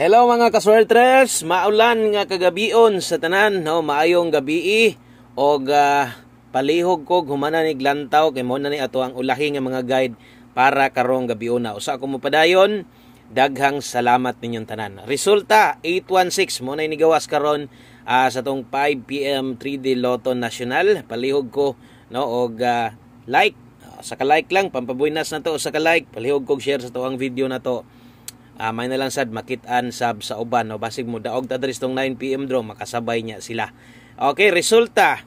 Hello mga kaswertres, maulan nga kagabion sa tanan, no, maayong gabi eh. og uh, palihog ko gumana ni glantaw kay mo na ni ato ang ulahi nga mga guide para karong gabion na. Usa ko mopadayon, daghang salamat ninyong tanan. Resulta 816 mo na inigawas karon uh, sa tong 5 PM 3D Lotto National. Palihog ko no og uh, like, sa ka-like lang pampabuinas na to, sa ka-like, palihog kog share sa to ang video na to uh, may nalang sad makitaan sab sa uban no basig mo daog ta diri 9 pm draw makasabay niya sila okay resulta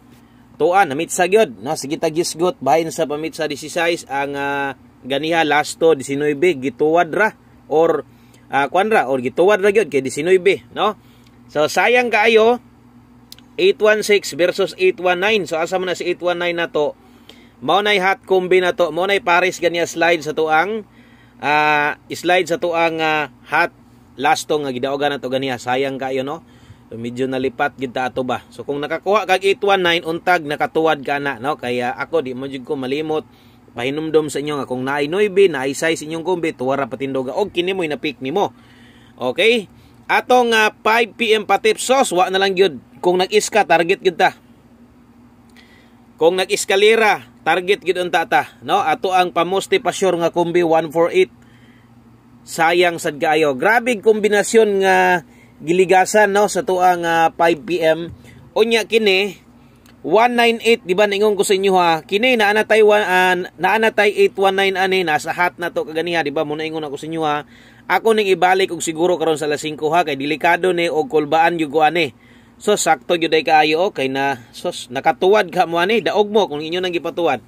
tuan namit sa gyud no sige ta gisgot bahin sa pamit sa 16 ang uh, ganiha lasto 19 gituwad ra or uh, kwan ra or gituwad ra gyud kay 19 no so sayang kaayo 816 versus 819 so asa mo na si 819 na to mao nay hot combi na to mao nay Paris ganya slide sa tuang uh, slide sa tuang uh, ah, hot lastong nga gidaogan nato ganiha sayang kayo no medyo nalipat gid ato ba so kung nakakuha kag 819 untag nakatuwad ka na no kaya ako di mo jud ko malimot pahinumdom sa inyo nga kung naay 9 naay size inyong kombi tuwara patindoga og kini mo'y na-pick nimo okay atong uh, 5 pm pa tip sauce wa na lang gyud kung nag-iska target gyud ta kung nag-eskalera Target gid unta no? Ato ang pamusti sure nga kumbi 148. Sayang sad kaayo. Grabe kombinasyon nga giligasan no sa tuang uh, 5 PM. Unya kini 198 di ba ningon ko sa inyo ha kini na ana taiwan uh, ah, ana natay 819 ani nasa hat na to kaganiha di ba mo na naingon ako sa inyo ha ako ning ibalik og siguro karon sa alas 5 ha kay delikado ni og kulbaan yugo ani So sakto gyud ay kaayo okay oh, na sos nakatuwad ka mo ani daog mo kung inyo nang gipatuwad.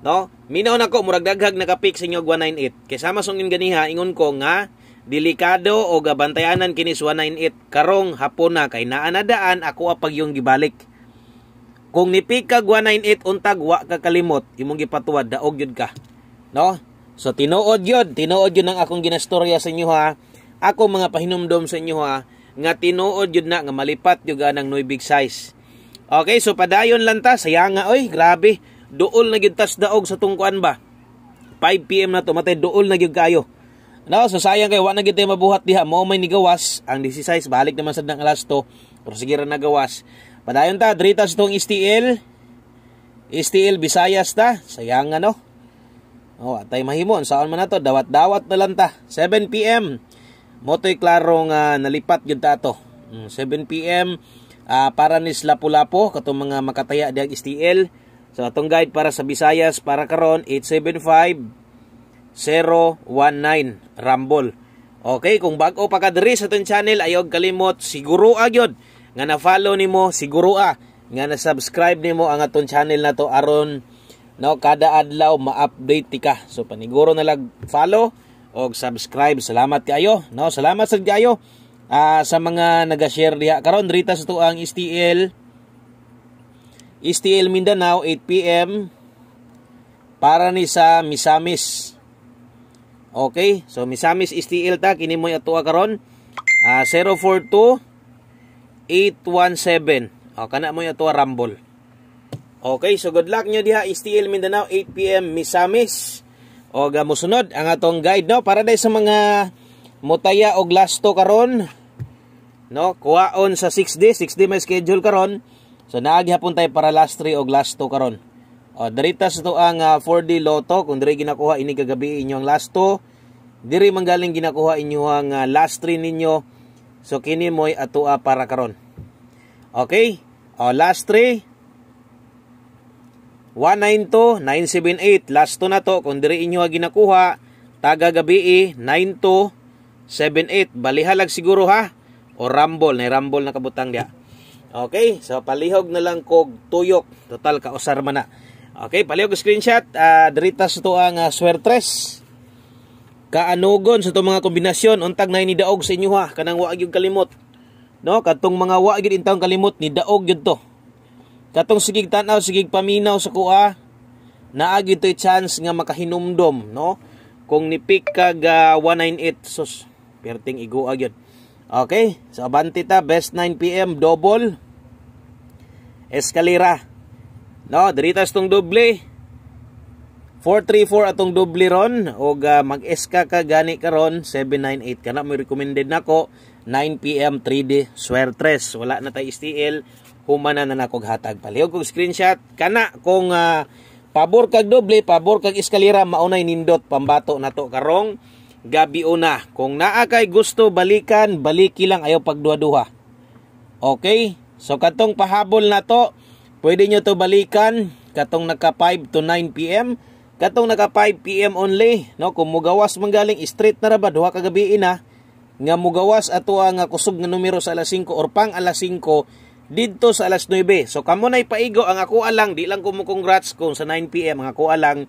No? Minaw nako murag daghag nakapik sa inyo 198. Kay sama sungin ganiha ingon ko nga delikado o gabantayanan kinis 198 karong hapon na kay naa ako apag yung gibalik. Kung nipik ka 198 untag wa ka kalimot imong gipatuwad daog jud ka. No? So tinuod yun, tinuod yun ang akong ginastorya sa inyo ha. Ako mga pahinumdom sa inyo ha nga tinuod yun na nga malipat yung anang nuibig size. Okay, so padayon lang ta, sayang nga oy, grabe. Duol na gyud tas daog sa tungkuan ba. 5 PM na to, matay duol na gyud kayo. No, so sayang kay wa na gyud mabuhat diha, mo may nigawas ang size, balik naman sad nang alas to. Pero sige ra nagawas. Padayon ta, drita sa tong STL. STL Visayas ta, sayang no. Oh, atay mahimon, saan man na to, dawat-dawat na lang ta. 7 PM motoy klaro nga nalipat gyud ta ato. 7 mm, PM uh, ah, para ni Lapu-Lapu katong mga makataya diag STL. So atong guide para sa Visayas para karon 875 019 Rumble. Okay, kung bago pa ka diri sa itong channel, ayog kalimot, siguro agyod nga na-follow nimo, siguro a nga na-subscribe nimo ang atong channel na to aron no kada adlaw ma-update ka. So paniguro na lag follow og subscribe. Salamat kaayo, no? Salamat sa kayo. uh, ah, sa mga naga-share diha karon rita sa tuang STL STL Mindanao 8 PM para ni sa Misamis. Okay? So Misamis STL ta kini mo atoa karon uh, 042 817. O kana mo atoa Rumble. Okay, so good luck nyo diha STL Mindanao 8 PM Misamis o gamusunod ang atong guide no para dai sa mga mutaya og lasto karon no kuwaon sa 6D 6D may schedule karon so naagi hapon tay para last 3 og last 2 karon o dirita sa to ang uh, ah, 4D loto kung diri ginakuha ini kagabi inyo ang last 2 diri manggaling ginakuha inyo ang uh, last 3 ninyo so kini moy atua para karon okay o last 3 192-978. Last to na to, kung diri inyo ha ginakuha, taga gabi 9278. Balihalag siguro ha. O rambol, na rambol na kabutang dia. Okay, so palihog na lang kog tuyok. Total, kausar man na. Okay, palihog screenshot. Uh, ah, diritas to ang ah, uh, swertres. Kaanugon sa itong mga kombinasyon. Untag na ni daog sa inyo ha. Kanang waag yung kalimot. No, katong mga waag yung intaong kalimot, ni daog yun to. Katong sigig tanaw, sigig paminaw sa kuha, naagi to'y chance nga makahinumdom, no? Kung nipik kag uh, 198, sus, perting iguag yun. Okay, so abanti ta, best 9pm, double, eskalera. No, diritas tong doble, 434 atong doble ron o uh, mag-eska ka gani ka ron 798 kana mo recommended nako 9 pm 3D Swertres wala na tay STL humana na nako hatag palihog kog screenshot kana kung uh, pabor kag doble pabor kag eskalera maunay nindot pambato nato karong gabi una kung naa kay gusto balikan baliki lang ayo pagduha-duha okay so katong pahabol nato pwede nyo to balikan katong naka 5 to 9 pm katong naka 5 pm only no kung mugawas manggaling street na ra ba duha ka gabi na nga mugawas ato ang ah, kusog nga numero sa alas 5 or pang alas 5 didto sa alas 9. So kamo na paigo ang ako lang di lang ko mo congrats kung sa 9 PM ang ako lang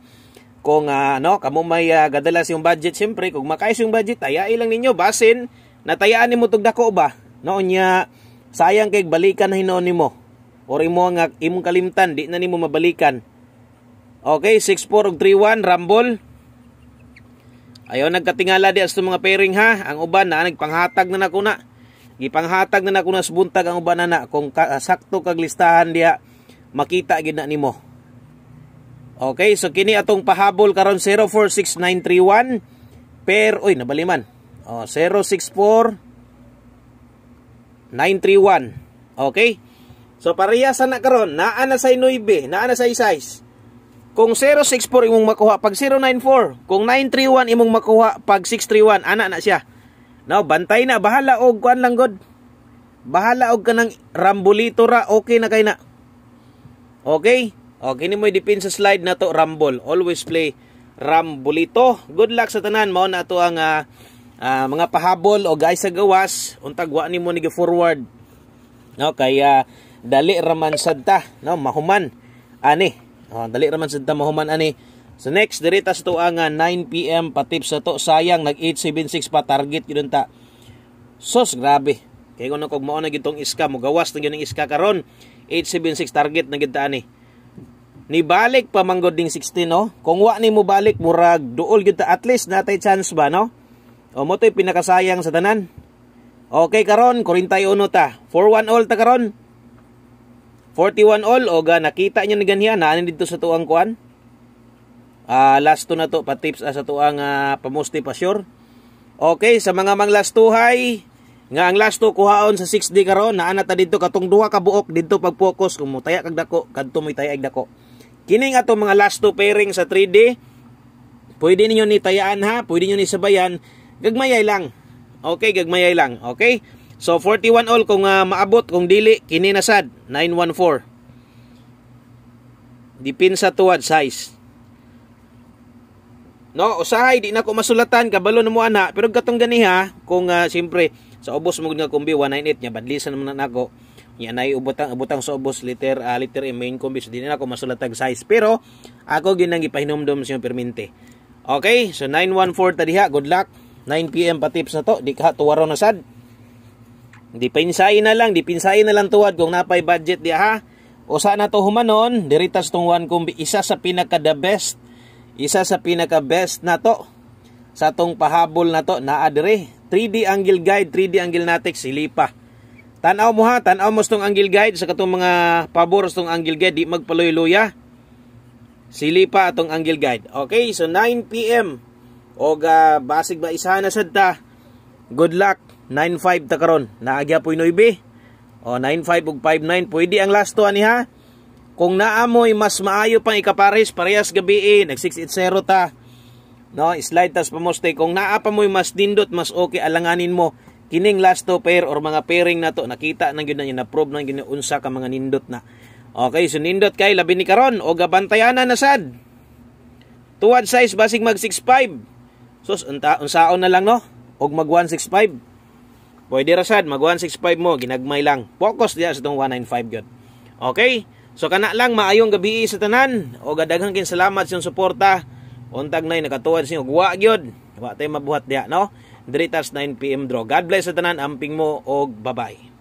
kung uh, ano kamo may uh, ah, gadalas yung budget syempre kung makais yung budget tayai lang ninyo basin natayaan nimo tug dako ba noon niya sayang kay balikan na hinon nimo or imo nga ah, imong kalimtan di na nimo mabalikan Okay, 6 Rumble. og Ayaw nagkatingala di as mga pairing ha. Ang uban na nagpanghatag na na Gipanghatag na nako nas buntag ang uban na kung ah, sakto kag listahan diha makita gid na nimo. Okay, so kini atong pahabol karon 046931 per oy nabaliman. Oh, 064 931 Okay? So pareha sa na karon, naa na sa 9, naa na sa 6. Kung 064 imong makuha pag 094, kung 931 imong makuha pag 631, ana na siya. Now, bantay na. Bahala og kuan lang god. Bahala og kanang rambolito ra. Okay na kay na. Okay? Okay ni mo dipin sa slide na to, rambol. Always play rambolito. Good luck sa tanan. Mao na to ang uh, uh, mga pahabol o guys sa gawas. Untag wa nimo ni forward. No, kaya uh, dali raman ta. no, mahuman ani. Oh, dali raman ta. mahuman ani. So next, dirita sa to ah, nga 9pm patips sa to. Sayang, nag-876 pa target yun ta. Sos, grabe. Kaya kung nakog mo na gitong iska, mugawas na yun iska karon 876 target na gitaan ni. Ni balik pa manggod ding 16 no. Kung wa ni mo balik murag duol gyud ta at least natay chance ba no. O mo to'y pinakasayang sa tanan. Okay karon 41 ta. 41 all ta karon. 41 all o ga nakita nyo ni ganyan na dito sa tuang kuan. Uh, ah, last two na to pa tips ah, sa to ang uh, ah, pamusti pa sure. Okay, sa mga manglastuhay nga ang last two kuhaon sa 6D karon naa na ta didto katong duha ka buok didto pag focus kung mutaya kag dako kadto mo itaya ag dako. Kining ato mga last two pairing sa 3D pwede niyo ni tayaan ha, pwede niyo ni sabayan gagmayay lang. Okay, gagmayay lang. Okay? So 41 all kung uh, maabot kung dili kini na sad 914. Dipin sa tuwad size. No, usahay di na ko masulatan kabalo na mo ana, pero gatong gani ha kung uh, siyempre sa obos mo nga kumbi 198 nya badlisan naman nako. Nya nay ubutang ubutang sa obos liter uh, liter e main kumbi so di na ko masulatag size, pero ako ginang ipahinomdom sa perminte. Okay, so 914 ta diha, good luck. 9 PM pa tips na to, di ka tuwaro na sad. Di pinsain na lang, di pinsain na lang tuwad kung napay budget di ha. O sana to humanon, diritas tong one kumbi isa sa pinaka the best isa sa pinaka-best na to sa tong pahabol na to na adre 3D angle guide, 3D angle natik silipa. Tanaw mo ha, tanaw mo tong angle guide sa katong mga pabor tong angle guide di magpaluy-luya. Silipa atong angle guide. Okay, so 9 PM og uh, basig ba isa na sad ta. Good luck. 95 ta karon. Naagya po inoybe. O 95 ug 59 pwede ang last to ani ha. Kung naamoy mas maayo pang ikapares parehas gabi eh, nag 680 ta. No, slide tas pamuste kung naa pa mo'y mas dindot mas okay alanganin mo kining last two pair or mga pairing na to nakita nang gyud na yun, na-prove nang gyud unsa ka mga nindot na. Okay, so nindot kay labi ni karon o gabantayana na sad. Tuwad size basig mag 65. Sus unta unsaon na lang no og mag 165. Pwede ra sad mag 165 mo ginagmay lang. Focus diya sa tong 195 gyud. Okay? So kana lang maayong gabi sa tanan o gadaghan kin salamat sa suporta. Untag nay nakatuwad sa guwa gyud. Wa tay mabuhat diha no. Diritas 9 PM draw. God bless sa tanan amping mo og bye-bye.